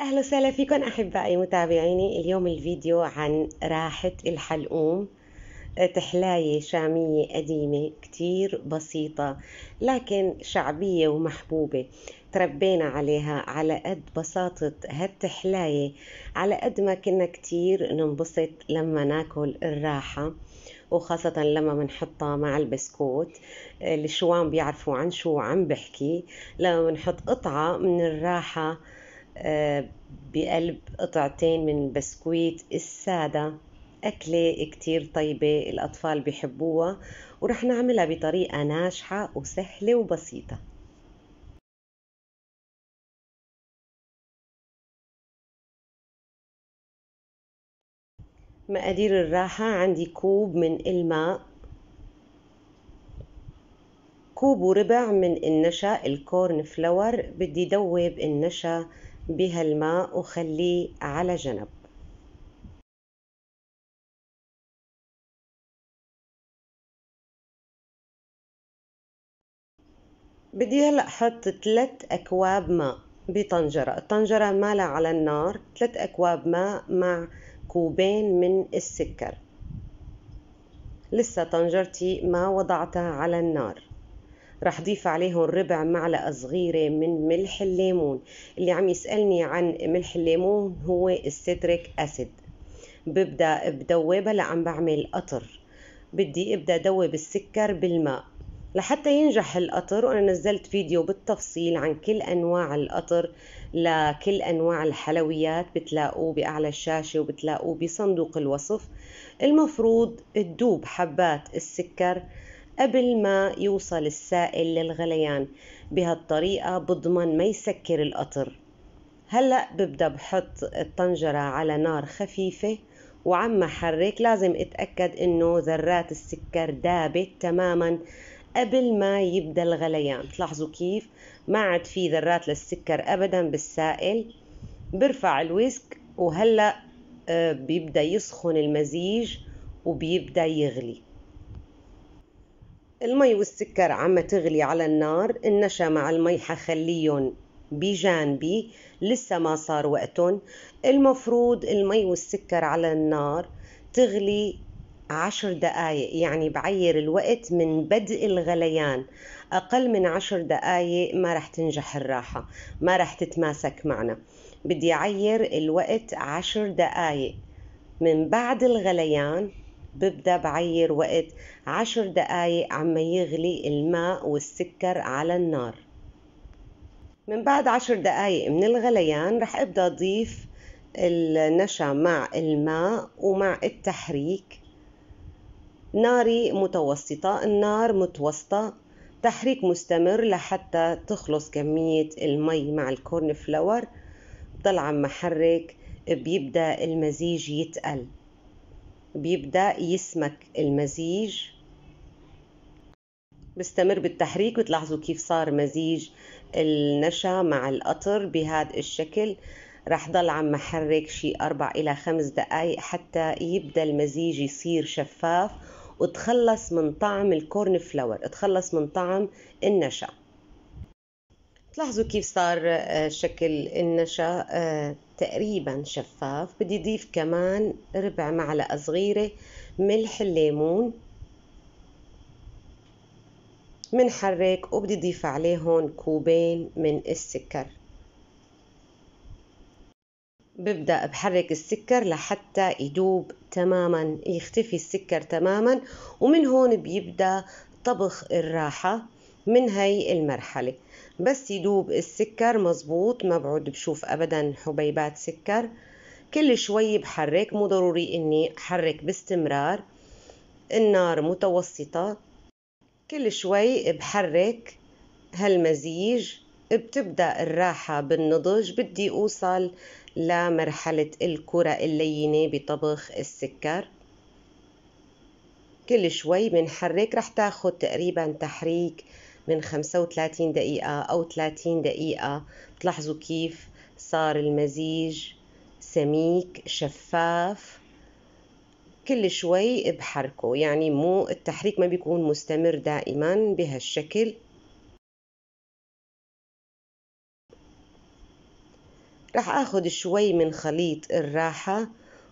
اهلا وسهلا فيكم احبائي متابعيني اليوم الفيديو عن راحة الحلقوم أه، تحلاية شامية قديمة كتير بسيطة لكن شعبية ومحبوبة تربينا عليها على قد بساطة هالتحلاية على قد ما كنا كتير ننبسط لما ناكل الراحة وخاصة لما بنحطها مع البسكوت أه، الشوام بيعرفوا عن شو عم بحكي لما بنحط قطعة من الراحة آه، بقلب قطعتين من بسكويت السادة أكلة كتير طيبة الأطفال بيحبوها ورح نعملها بطريقة ناجحة وسهلة وبسيطة مقادير الراحة عندي كوب من الماء كوب وربع من النشا الكورن فلور بدي دوب النشا بها الماء وخليه على جنب بدي هلا احط ثلاث اكواب ماء بطنجرة الطنجرة مالها على النار ثلاث اكواب ماء مع كوبين من السكر لسه طنجرتي ما وضعتها على النار راح ضيف عليهم ربع معلقة صغيرة من ملح الليمون اللي عم يسألني عن ملح الليمون هو السيتريك أسيد ببدأ بدوي بلا عم بعمل قطر بدي ابدا دوب السكر بالماء لحتى ينجح القطر وانا نزلت فيديو بالتفصيل عن كل انواع القطر لكل انواع الحلويات بتلاقوه باعلى الشاشه وبتلاقوه بصندوق الوصف المفروض تدوب حبات السكر قبل ما يوصل السائل للغليان بهالطريقة بضمن ما يسكر القطر هلأ ببدأ بحط الطنجرة على نار خفيفة وعم حرك لازم اتأكد انه ذرات السكر دابت تماما قبل ما يبدأ الغليان تلاحظوا كيف ما عاد في ذرات للسكر ابدا بالسائل برفع الويسك وهلأ آه، بيبدأ يسخن المزيج وبيبدأ يغلي المي والسكر عم تغلي على النار النشا مع المي حخليهم بجانبي لسه ما صار وقتهم المفروض المي والسكر على النار تغلي عشر دقايق يعني بعير الوقت من بدء الغليان أقل من عشر دقايق ما رح تنجح الراحة ما رح تتماسك معنا بدي أعير الوقت عشر دقايق من بعد الغليان ببدأ بعير وقت عشر دقايق عم يغلي الماء والسكر على النار من بعد عشر دقايق من الغليان رح ابدأ اضيف النشا مع الماء ومع التحريك ناري متوسطة النار متوسطة تحريك مستمر لحتى تخلص كمية المي مع الكورن فلاور بضل عم محرك بيبدأ المزيج يتقل بيبدأ يسمك المزيج بستمر بالتحريك بتلاحظوا كيف صار مزيج النشا مع القطر بهذا الشكل رح ضل عم محرك شي أربع إلى خمس دقايق حتى يبدأ المزيج يصير شفاف وتخلص من طعم الكورن فلاور تخلص من طعم النشا تلاحظوا كيف صار آه، شكل النشا آه، تقريبا شفاف بدي أضيف كمان ربع معلقة صغيرة ملح الليمون منحرك وبدي أضيف عليهم كوبين من السكر ببدأ بحرك السكر لحتى يدوب تماما يختفي السكر تماما ومن هون بيبدأ طبخ الراحة من هاي المرحلة بس يدوب السكر مزبوط ما بعد بشوف أبدا حبيبات سكر كل شوي بحرك مو ضروري إني حرك باستمرار النار متوسطة كل شوي بحرك هالمزيج بتبدأ الراحة بالنضج بدي أوصل لمرحلة الكرة اللينة بطبخ السكر كل شوي بنحرك رح تاخد تقريبا تحريك من 35 دقيقة أو 30 دقيقة بتلاحظوا كيف صار المزيج سميك شفاف كل شوي بحركه يعني مو التحريك ما بيكون مستمر دائما بهالشكل رح اخد شوي من خليط الراحة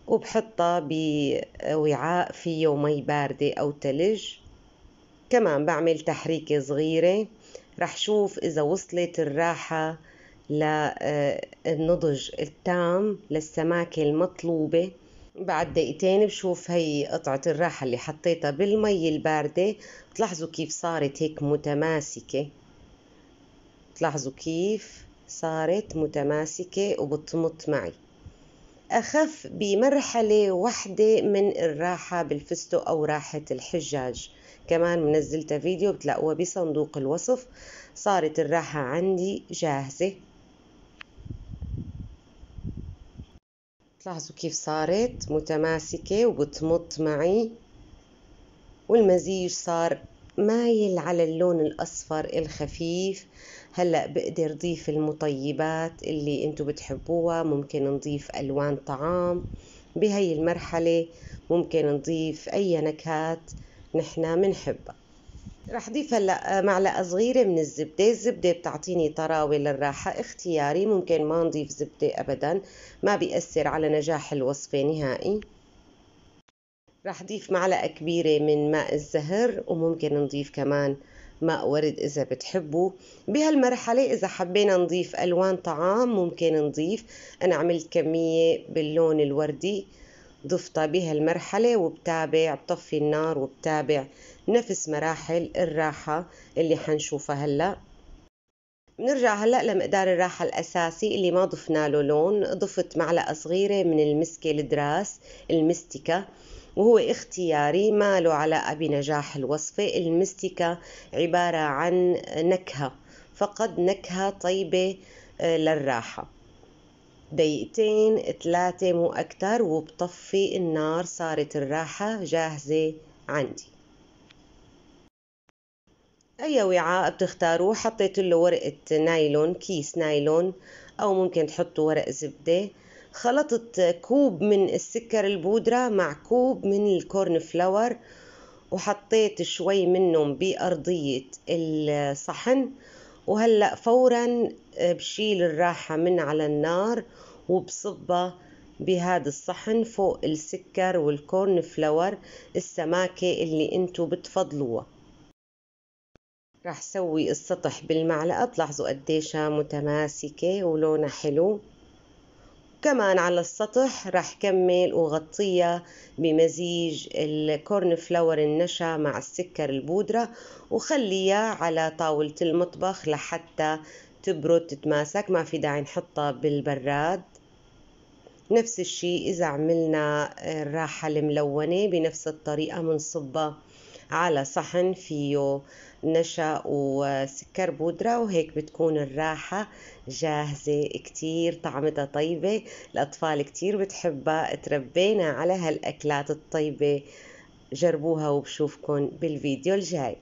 وبحطها بوعاء فيه مي باردة او تلج كمان بعمل تحريكة صغيرة رح شوف إذا وصلت الراحة للنضج آه، التام للسماكة المطلوبة بعد دقيقتين بشوف هي قطعة الراحة اللي حطيتها بالمي الباردة بتلاحظوا كيف صارت هيك متماسكة بتلاحظوا كيف صارت متماسكة وبتمط معي أخف بمرحلة واحدة من الراحة بالفستق أو راحة الحجاج كمان منزلت فيديو بتلاقوها بصندوق الوصف صارت الراحة عندي جاهزة تلاحظوا كيف صارت متماسكة وبتمط معي والمزيج صار مايل على اللون الأصفر الخفيف هلأ بقدر ضيف المطيبات اللي انتو بتحبوها ممكن نضيف ألوان طعام بهي المرحلة ممكن نضيف أي نكهات نحنا بنحبها رح ضيف هلا معلقه صغيره من الزبده الزبده بتعطيني طراوه للراحه اختياري ممكن ما نضيف زبده ابدا ما بيأثر على نجاح الوصفه نهائي رح ضيف معلقه كبيره من ماء الزهر وممكن نضيف كمان ماء ورد إذا بتحبوا بهالمرحلة إذا حبينا نضيف ألوان طعام ممكن نضيف أنا عملت كمية باللون الوردي ضفتها بها المرحلة وبتابع بطفي النار وبتابع نفس مراحل الراحة اللي حنشوفها هلأ بنرجع هلا لمقدار الراحة الأساسي اللي ما ضفنا له لون ضفت معلقة صغيرة من المسكة الدراس المستيكا وهو اختياري ما له علاقة بنجاح الوصفة المستيكا عبارة عن نكهة فقط نكهة طيبة آه، للراحة دقيقتين ثلاثة مو أكتر وبطفي النار صارت الراحة جاهزة عندي أي وعاء بتختاروه حطيت له ورقة نايلون كيس نايلون أو ممكن تحطوا ورق زبدة خلطت كوب من السكر البودرة مع كوب من الكورن فلاور وحطيت شوي منهم بأرضية الصحن وهلأ فورا آه، بشيل الراحة من على النار وبصبها بهذا الصحن فوق السكر والكورن فلور السماكة اللي انتو بتفضلوها رح سوي السطح بالمعلقة بتلاحظوا قديشها متماسكة ولونها حلو كمان على السطح راح كمل وغطيها بمزيج الكورن فلاور النشا مع السكر البودرة وخليها على طاولة المطبخ لحتى تبرد تتماسك ما في داعي نحطها بالبراد نفس الشيء إذا عملنا الراحة الملونة بنفس الطريقة بنصبها على صحن فيه نشا وسكر بودرة وهيك بتكون الراحة جاهزة كتير طعمتها طيبة الأطفال كتير بتحبها تربينا على هالأكلات الطيبة جربوها وبشوفكن بالفيديو الجاي